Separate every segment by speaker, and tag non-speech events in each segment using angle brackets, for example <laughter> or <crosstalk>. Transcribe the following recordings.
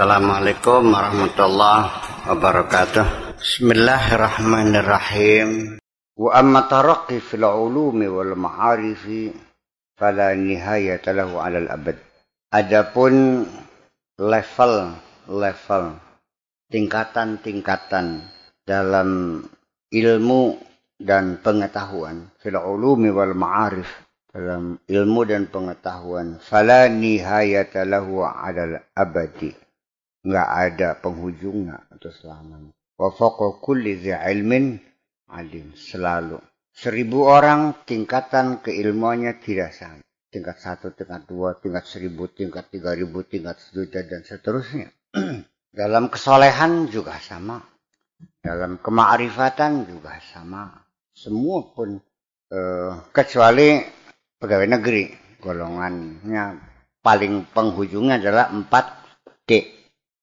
Speaker 1: Assalamualaikum warahmatullahi wabarakatuh. Bismillahirrahmanirrahim. Wa amma taraqqi fil ulumi wal ma'arifi fala nihayata lahu al abad. Adapun level-level tingkatan-tingkatan dalam ilmu dan pengetahuan fil ulumi wal ma'arif dalam ilmu dan pengetahuan fala nihayata lahu al abadi nggak ada penghujungnya atau selamanya. Wafaqa kulli ilmin alim selalu. Seribu orang tingkatan keilmuannya tidak sama. Tingkat satu, tingkat dua, tingkat seribu, tingkat tiga ribu, tingkat sejuta dan seterusnya. <clears throat> Dalam kesolehan juga sama. Dalam kemakrifatan juga sama. Semua pun eh, kecuali pegawai negeri golongannya paling penghujungnya adalah 4D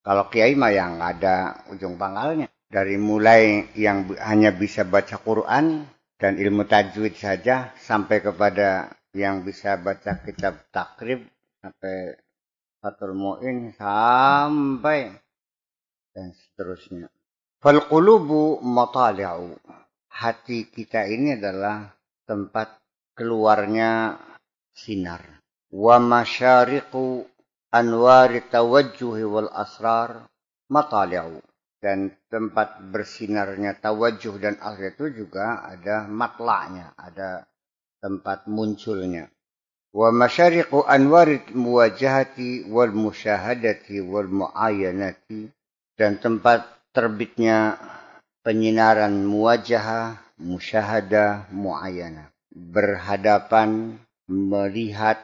Speaker 1: kalau kiai mah yang ada ujung pangkalnya. Dari mulai yang hanya bisa baca Quran dan ilmu tajwid saja sampai kepada yang bisa baca kitab takrib sampai fatul mu'in sampai dan seterusnya. Fal qulubu matali'u. Hati kita ini adalah tempat keluarnya sinar. Wa masyariqu anwari tawajjuhi wal asrar matali'u dan tempat bersinarnya tawajuh dan akhir itu juga ada matlaknya, ada tempat munculnya. Wa masyariqu anwarit muwajahati wal musyahadati wal muayanati dan tempat terbitnya penyinaran muwajahah, musyahadah, muayana. Berhadapan, melihat,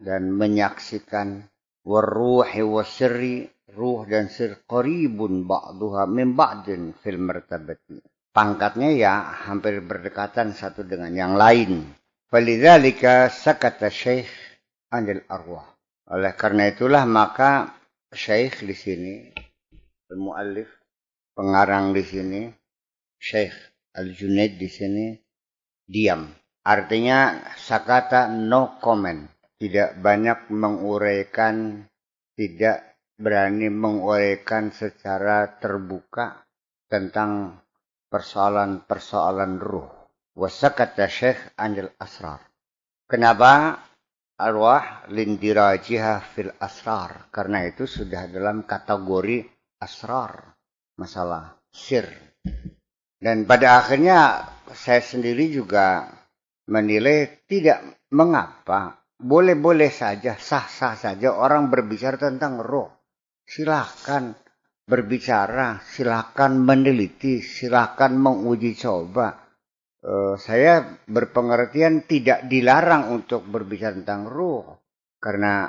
Speaker 1: dan menyaksikan warruhi wasyirri ruh dan sir qaribun ba'duha min ba'din fil martabati pangkatnya ya hampir berdekatan satu dengan yang lain falidzalika sakata syekh anil arwah oleh karena itulah maka syekh di sini muallif pengarang di sini syekh al-junaid di sini diam artinya sakata no comment tidak banyak menguraikan, tidak berani menguraikan secara terbuka tentang persoalan-persoalan ruh. Wasakata Syekh Anjal Asrar. Kenapa arwah lindirajiha fil asrar? Karena itu sudah dalam kategori asrar, masalah sir. Dan pada akhirnya saya sendiri juga menilai tidak mengapa boleh-boleh saja, sah-sah saja orang berbicara tentang roh. Silahkan berbicara, silahkan meneliti, silahkan menguji coba. E, saya berpengertian tidak dilarang untuk berbicara tentang roh. Karena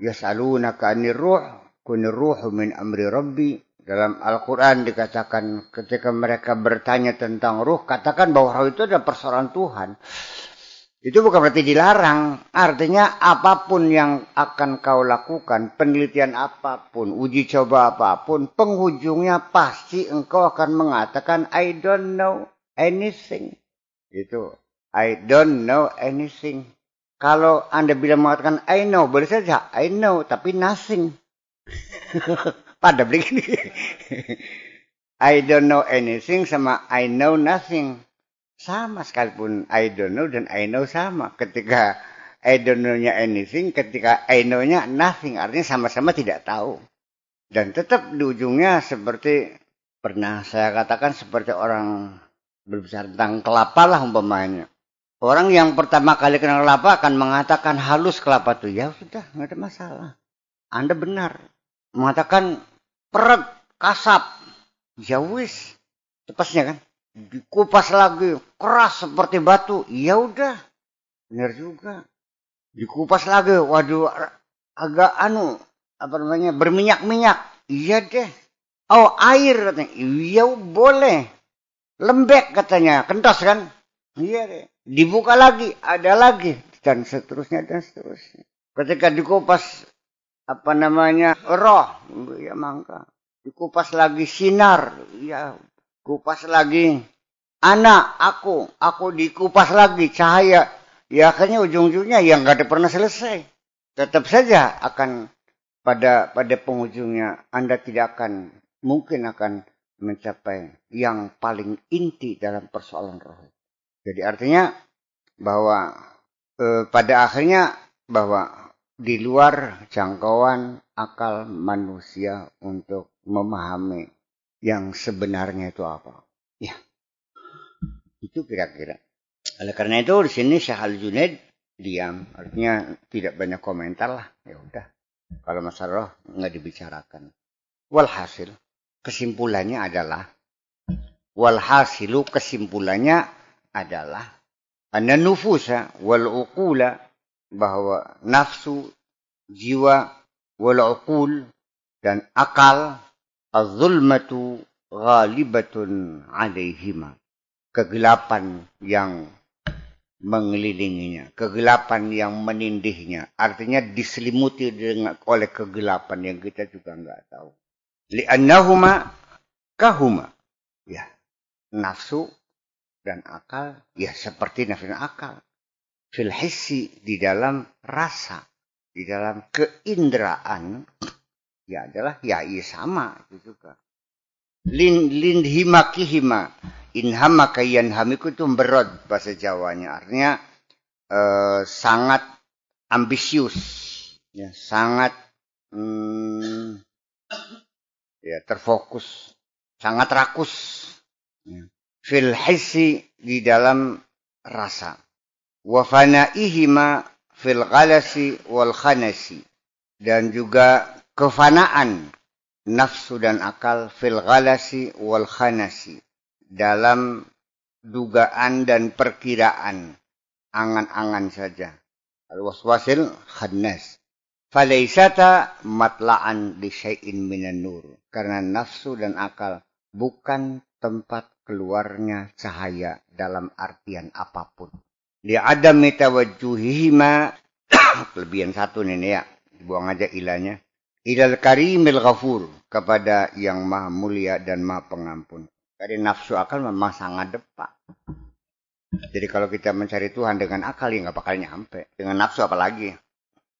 Speaker 1: selalu nakani roh, kuni roh min amri rabbi. Dalam Al-Quran dikatakan ketika mereka bertanya tentang ruh, katakan bahwa roh itu adalah persoalan Tuhan. Itu bukan berarti dilarang. Artinya apapun yang akan kau lakukan, penelitian apapun, uji coba apapun, penghujungnya pasti engkau akan mengatakan I don't know anything. Itu I don't know anything. Kalau Anda bilang mengatakan I know, boleh saja I know tapi nothing. <laughs> Pada begini. <laughs> I don't know anything sama I know nothing sama sekalipun I don't know dan I know sama ketika I don't know-nya anything ketika I know-nya nothing artinya sama-sama tidak tahu dan tetap di ujungnya seperti pernah saya katakan seperti orang berbicara tentang kelapa lah umpamanya orang yang pertama kali kenal kelapa akan mengatakan halus kelapa tuh ya sudah nggak ada masalah anda benar mengatakan peret kasap ya wis tepasnya kan Hmm. dikupas lagi keras seperti batu ya udah benar juga dikupas lagi waduh agak anu apa namanya berminyak-minyak iya deh oh air katanya iya boleh lembek katanya kentas kan iya deh dibuka lagi ada lagi dan seterusnya dan seterusnya ketika dikupas apa namanya roh ya mangka dikupas lagi sinar ya kupas lagi. Anak, aku, aku dikupas lagi cahaya. Ya akhirnya ujung-ujungnya yang nggak ada pernah selesai. Tetap saja akan pada pada pengujungnya Anda tidak akan mungkin akan mencapai yang paling inti dalam persoalan roh. Jadi artinya bahwa e, pada akhirnya bahwa di luar jangkauan akal manusia untuk memahami yang sebenarnya itu apa. Ya, itu kira-kira. Oleh karena itu di sini Syekh Al Junaid diam, artinya tidak banyak komentar lah. Ya udah, kalau masalah nggak dibicarakan. Walhasil kesimpulannya adalah walhasilu kesimpulannya adalah anna nufusa wal uqula bahwa nafsu jiwa wal uqul dan akal Az-zulmatu ghalibatun alaihima. Kegelapan yang mengelilinginya, kegelapan yang menindihnya. Artinya diselimuti dengan oleh kegelapan yang kita juga nggak tahu. Li'annahuma kahuma. Ya, nafsu dan akal ya seperti nafsu dan akal. filhisi di dalam rasa, di dalam keindraan ya adalah yai sama itu juga lin lin hima kihima inhama kayan hamiku itu berod bahasa Jawanya artinya eh, sangat ambisius ya sangat hmm, ya terfokus sangat rakus ya. fil hisi di dalam rasa wafana ihima fil ghalasi wal khanasi dan juga kefanaan nafsu dan akal fil ghalasi wal khanasi dalam dugaan dan perkiraan angan-angan saja al waswasil khannas falaisata matla'an li syai'in minan nur karena nafsu dan akal bukan tempat keluarnya cahaya dalam artian apapun li adami tawajjuhihima <coughs> kelebihan satu nih ya buang aja ilahnya ilal karimil ghafur kepada yang maha mulia dan maha pengampun. Dari nafsu akal memang sangat depak. Jadi kalau kita mencari Tuhan dengan akal ya nggak bakal nyampe. Dengan nafsu apalagi.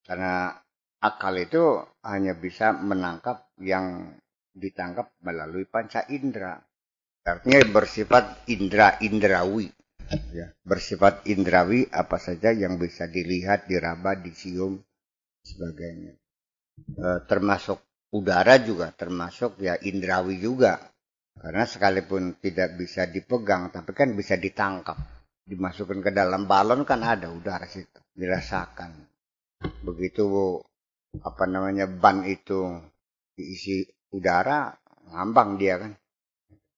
Speaker 1: Karena akal itu hanya bisa menangkap yang ditangkap melalui panca indera. Artinya bersifat indera indrawi. Ya. Bersifat indrawi apa saja yang bisa dilihat, diraba, dicium, sebagainya. Eh, termasuk udara juga, termasuk ya indrawi juga. Karena sekalipun tidak bisa dipegang, tapi kan bisa ditangkap. Dimasukkan ke dalam balon kan ada udara situ, dirasakan. Begitu apa namanya ban itu diisi udara, ngambang dia kan.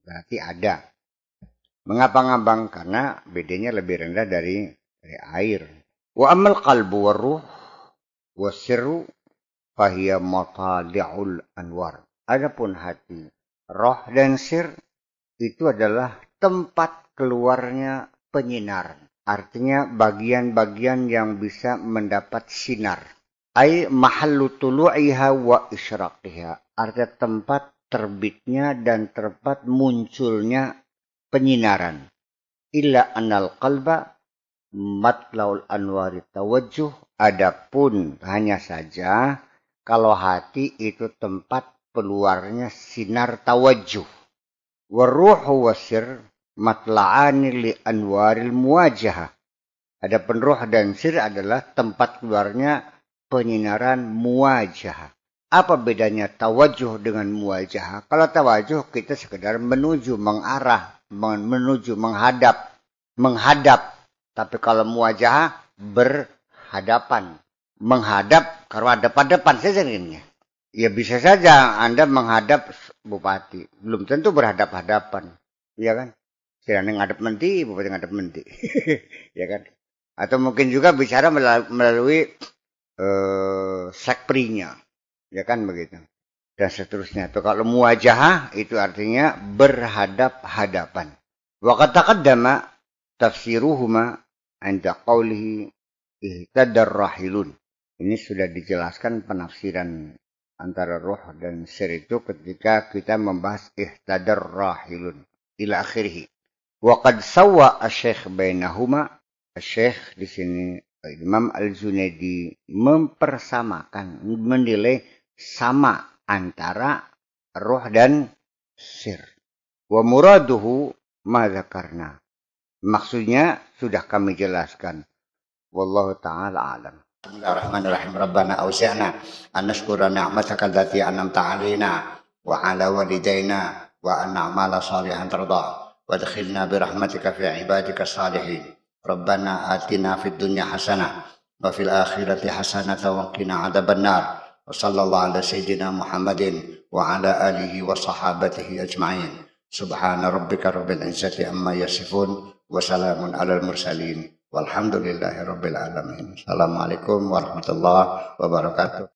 Speaker 1: Berarti ada. Mengapa ngambang? Karena bedanya lebih rendah dari, dari air. Wa amal kalbu waruh ruh wa fahiya matadi'ul anwar. Adapun hati, roh dan sir itu adalah tempat keluarnya penyinaran. Artinya bagian-bagian yang bisa mendapat sinar. Ay mahallu tulu'iha wa isyraqiha. Artinya tempat terbitnya dan tempat munculnya penyinaran. Illa anal qalba matlaul anwari tawajjuh adapun hanya saja kalau hati itu tempat keluarnya sinar tawajuh. Waruh wasir matla'ani li anwaril muwajahah. Ada penruh dan sir adalah tempat keluarnya penyinaran muwajahah. Apa bedanya tawajuh dengan muwajahah? Kalau tawajuh kita sekedar menuju, mengarah, menuju, menghadap, menghadap. Tapi kalau muwajahah berhadapan, menghadap kalau depan-depan saja ini. Ya bisa saja Anda menghadap bupati. Belum tentu berhadap-hadapan. Iya kan? yang ngadep menti, bupati ngadep menti. <laughs> ya kan? Atau mungkin juga bicara melalui eh, sekprinya. Ya kan begitu. Dan seterusnya. Itu kalau muajahah itu artinya berhadap-hadapan. Wa qad taqaddama tafsiruhuma 'inda qawlihi ihtadar rahilun ini sudah dijelaskan penafsiran antara roh dan sir itu ketika kita membahas ihtadar rahilun ila akhirih. Wa qad sawwa asy-syekh bainahuma. Asy-syekh di sini Imam Al-Junaidi mempersamakan, menilai sama antara roh dan sir. Wa muraduhu karena Maksudnya sudah kami jelaskan. Wallahu taala alam. بسم الله الرحمن الرحيم ربنا أوسعنا أن نشكر نعمتك التي أنمت علينا وعلى والدينا وأن نعمل صالحا ترضى وادخلنا برحمتك في عبادك الصالحين ربنا آتنا في الدنيا حسنة وفي الآخرة حسنة وقنا عذاب النار وصلى الله على سيدنا محمد وعلى آله وصحابته أجمعين سبحان ربك رب العزة عما يصفون وسلام على المرسلين Walhamdulillahirabbil alamin. Assalamualaikum warahmatullahi wabarakatuh.